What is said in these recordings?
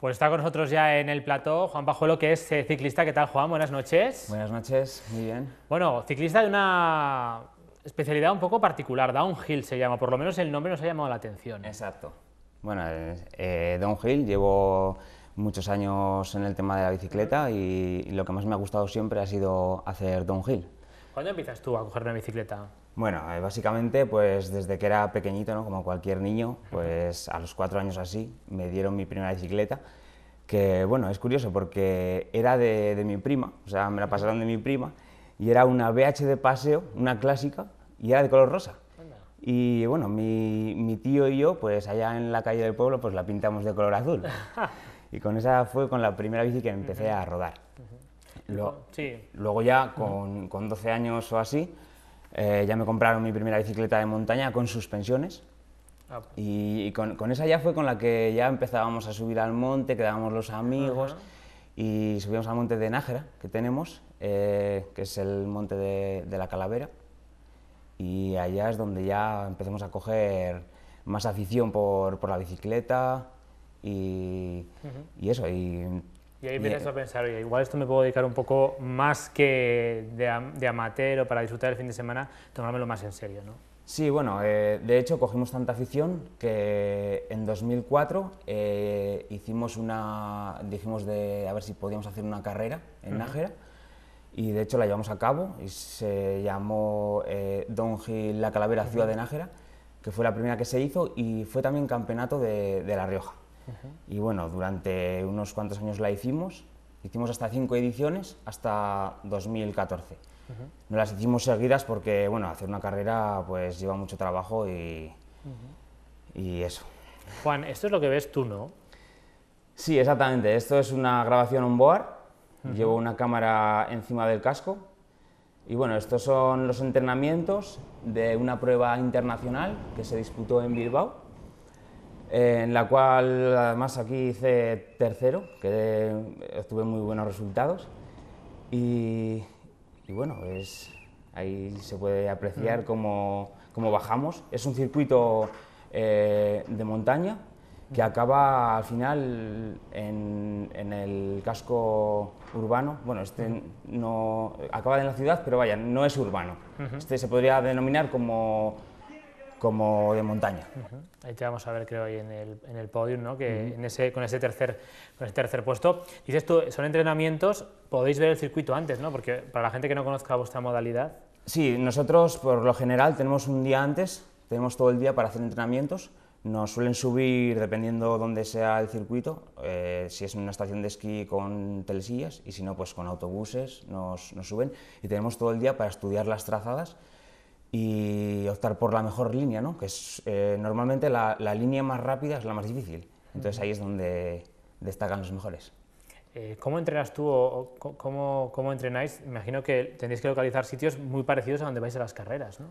Pues está con nosotros ya en el plató Juan Pajuelo, que es eh, ciclista. ¿Qué tal, Juan? Buenas noches. Buenas noches, muy bien. Bueno, ciclista de una especialidad un poco particular, downhill se llama, por lo menos el nombre nos ha llamado la atención. Exacto. Bueno, Don eh, downhill llevo muchos años en el tema de la bicicleta y lo que más me ha gustado siempre ha sido hacer downhill. ¿Cuándo empiezas tú a coger una bicicleta? Bueno, eh, básicamente, pues desde que era pequeñito, como cualquier niño, pues a los cuatro años así, me dieron mi primera bicicleta, que bueno, es curioso porque era de, mi prima, o sea, me la pasaron de mi prima, y era una BH de paseo, una clásica, y era de color rosa. Y bueno, mi, tío y yo, pues allá en la calle del pueblo, pues la pintamos de color azul. y con esa fue con la primera bici que empecé a rodar. Luego, sí. luego ya, con, con 12 años o así, eh, ya me compraron mi primera bicicleta de montaña con suspensiones. Ah, pues. Y, con, esa ya fue con la que ya empezábamos a subir al monte, quedábamos los amigos y subíamos al monte de Nájera, que tenemos, eh, que es el monte de, la Calavera. Y allá es donde ya empezamos a coger más afición por, la bicicleta y, y eso. Y y ahí vienes a pensar, oye, igual esto me puedo dedicar un poco más que de, amateur o para disfrutar el fin de semana, tomármelo más en serio, ¿no? Sí, bueno, eh, de hecho cogimos tanta afición que en 2004 eh, hicimos una, dijimos de a ver si podíamos hacer una carrera en Nájera y de hecho la llevamos a cabo y se llamó eh, Don Gil La Calavera Ciudad de Nájera, que fue la primera que se hizo y fue también campeonato de La Rioja. Y bueno, durante unos cuantos años la hicimos, hicimos hasta cinco ediciones, hasta 2014. No las hicimos seguidas porque, bueno, hacer una carrera pues lleva mucho trabajo y, y eso. Juan, esto es lo que ves tú, ¿no? Sí, exactamente. Esto es una grabación on board. Llevo una cámara encima del casco y bueno, estos son los entrenamientos de una prueba internacional que se disputó en Bilbao. Eh, en la cual además aquí hice tercero, que obtuve muy buenos resultados. Y, bueno, es, ahí se puede apreciar mm. cómo, bajamos. Es un circuito eh, de montaña que acaba al final en, el casco urbano. Bueno, este no acaba en la ciudad, pero vaya, no es urbano. Este se podría denominar como como de montaña. Ahí te vamos a ver, creo, ahí en el, en el podium, ¿no? que en ese, con, ese tercer, con ese tercer puesto. Dices tú, son entrenamientos, podéis ver el circuito antes, ¿no? porque para la gente que no conozca vuestra modalidad... Sí, nosotros por lo general tenemos un día antes, tenemos todo el día para hacer entrenamientos, nos suelen subir, dependiendo dónde sea el circuito, eh, si es en una estación de esquí con telesillas y si no, pues con autobuses nos, nos suben y tenemos todo el día para estudiar las trazadas y optar por la mejor línea, ¿no? que es eh, normalmente la, la, línea más rápida es la más difícil. Entonces ahí es donde destacan los mejores. Eh, ¿Cómo entrenas tú o, cómo, cómo, entrenáis? Imagino que tendréis que localizar sitios muy parecidos a donde vais a las carreras, ¿no?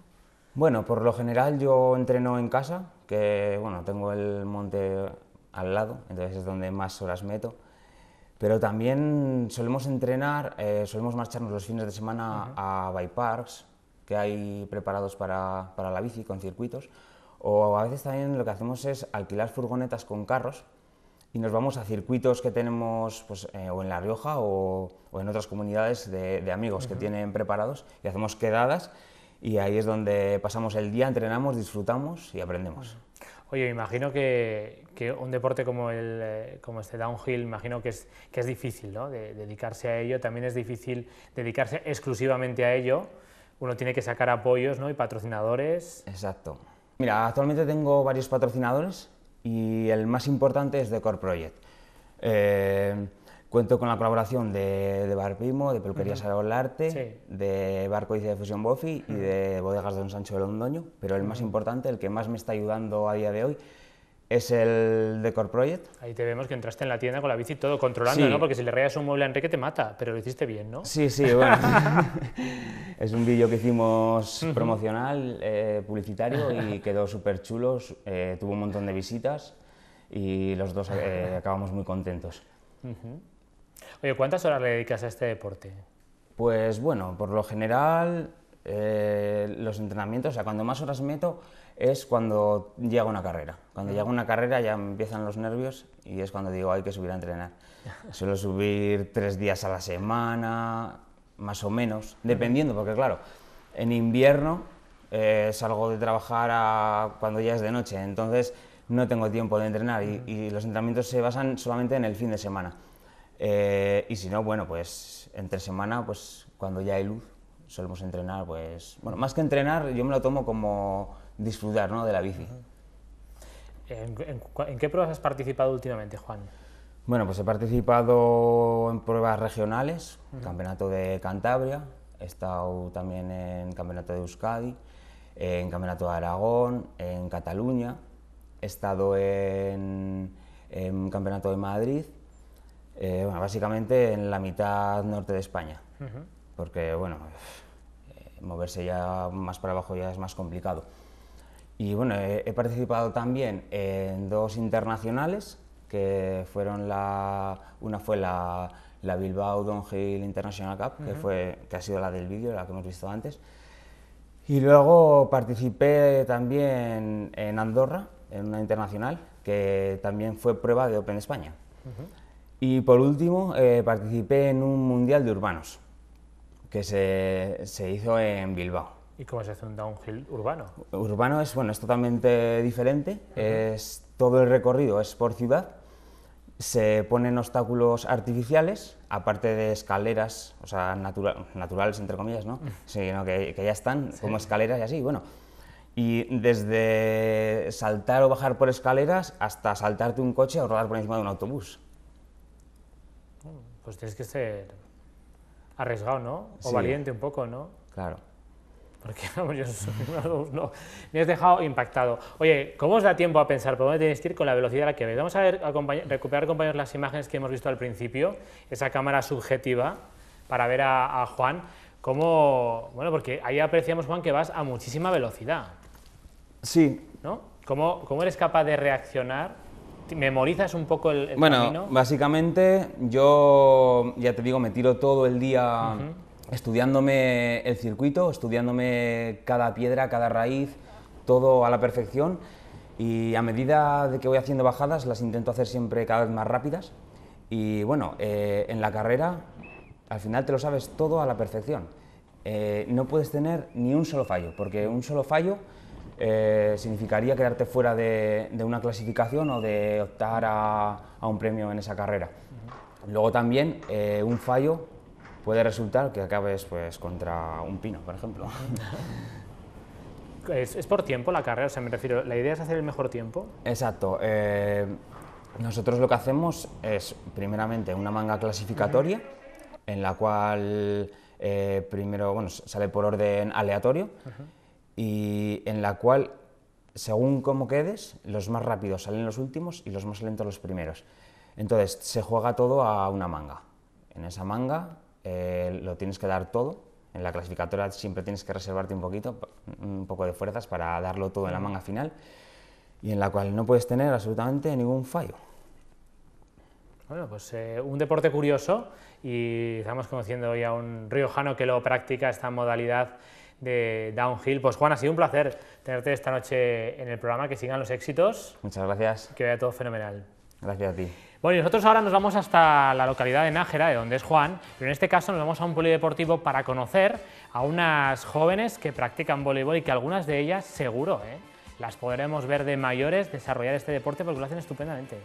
Bueno, por lo general yo entreno en casa, que bueno, tengo el monte al lado, entonces es donde más horas meto. Pero también solemos entrenar, eh, solemos marcharnos los fines de semana a bike que hay preparados para, la bici con circuitos. O a veces también lo que hacemos es alquilar furgonetas con carros y nos vamos a circuitos que tenemos pues, eh, o en La Rioja o, en otras comunidades de, amigos que tienen preparados y hacemos quedadas y ahí es donde pasamos el día, entrenamos, disfrutamos y aprendemos. Oye, imagino que, un deporte como, el, eh, como este downhill, imagino que es, que es difícil dedicarse a ello, también es difícil dedicarse exclusivamente a ello uno tiene que sacar apoyos ¿no? y patrocinadores. Exacto. Mira, actualmente tengo varios patrocinadores y el más importante es The Core Project. Eh, cuento con la colaboración de, de Bar de Peluquería uh Arte, de Barco y de Fusión Bofi y de Bodegas Don Sancho de Londoño, pero el más importante, el que más me está ayudando a día de hoy, es el Decor Project. Ahí te vemos que entraste en la tienda con la bici todo controlando, ¿no? Porque si le rayas un mueble a Enrique te mata, pero lo hiciste bien, ¿no? Sí, sí, bueno. es un vídeo que hicimos promocional, eh, publicitario y quedó súper chulo, eh, tuvo un montón de visitas y los dos eh, acabamos muy contentos. Oye, ¿cuántas horas le dedicas a este deporte? Pues bueno, por lo general eh, los entrenamientos, o sea, cuando más horas meto es cuando llega una carrera. Cuando llega una carrera ya empiezan los nervios y es cuando digo hay que subir a entrenar. Suelo subir tres días a la semana, más o menos, dependiendo, porque claro, en invierno eh, salgo de trabajar a cuando ya es de noche, entonces no tengo tiempo de entrenar y, los entrenamientos se basan solamente en el fin de semana. Eh, y si no, bueno, pues entre semana, pues cuando ya hay luz, solemos entrenar, pues, bueno, más que entrenar, yo me lo tomo como disfrutar ¿no? de la bici. ¿En, qué pruebas has participado últimamente, Juan? Bueno, pues he participado en pruebas regionales, campeonato de Cantabria, he estado también en campeonato de Euskadi, en campeonato de Aragón, en Cataluña, he estado en, campeonato de Madrid, eh, bueno, básicamente en la mitad norte de España porque bueno, eh, moverse ya más para abajo ya es más complicado. Y bueno, he, participado también en dos internacionales, que fueron la, una fue la, la Bilbao Gil International Cup, que, fue, que ha sido la del vídeo, la que hemos visto antes. Y luego participé también en Andorra, en una internacional, que también fue prueba de Open España. Y por último, eh, participé en un Mundial de Urbanos, que se, se hizo en Bilbao. ¿Y cómo se hace un downhill urbano? Urbano es, bueno, es totalmente diferente, es, todo el recorrido es por ciudad, se ponen obstáculos artificiales, aparte de escaleras, o sea, naturales entre comillas, ¿no? que, que ya están como escaleras y así, bueno. Y desde saltar o bajar por escaleras hasta saltarte un coche o rodar por encima de un autobús. Pues tienes que ser arriesgado, ¿no? O valiente un poco, ¿no? Claro. Porque vamos, yo soy, no, no, me has dejado impactado. Oye, ¿cómo os da tiempo a pensar Podemos dónde ir con la velocidad a la que veis? Vamos a, recuperar, compañeros, las imágenes que hemos visto al principio, esa cámara subjetiva, para ver a, Juan. ¿Cómo, bueno, porque ahí apreciamos, Juan, que vas a muchísima velocidad. Sí. ¿No? ¿Cómo, ¿Cómo eres capaz de reaccionar ¿Memorizas un poco el, camino? bueno, básicamente yo, ya te digo, me tiro todo el día estudiándome el circuito, estudiándome cada piedra, cada raíz, todo a la perfección. Y a medida de que voy haciendo bajadas, las intento hacer siempre cada vez más rápidas. Y bueno, eh, en la carrera, al final te lo sabes todo a la perfección. Eh, no puedes tener ni un solo fallo, porque un solo fallo eh, significaría quedarte fuera de, una clasificación o de optar a, un premio en esa carrera. Luego también eh, un fallo puede resultar que acabes pues, contra un pino, por ejemplo. ¿Es, por tiempo la carrera? O me refiero, ¿la idea es hacer el mejor tiempo? Exacto. Eh, nosotros lo que hacemos es, primeramente, una manga clasificatoria, en la cual primero sale por orden aleatorio y en la cual, según cómo quedes, los más rápidos salen los últimos y los más lentos los primeros. Entonces, se juega todo a una manga. En esa manga eh, lo tienes que dar todo. En la clasificatoria siempre tienes que reservarte un poquito, un poco de fuerzas para darlo todo en la manga final y en la cual no puedes tener absolutamente ningún fallo. Bueno, pues eh, un deporte curioso y estamos conociendo hoy a un riojano que lo practica esta modalidad de Downhill. Pues Juan, ha sido un placer tenerte esta noche en el programa, que sigan los éxitos. Muchas gracias. Que vaya todo fenomenal. Gracias a ti. Bueno, y nosotros ahora nos vamos hasta la localidad de Nájera, de donde es Juan, pero en este caso nos vamos a un polideportivo para conocer a unas jóvenes que practican voleibol y que algunas de ellas, seguro, ¿eh? las podremos ver de mayores desarrollar este deporte porque lo hacen estupendamente.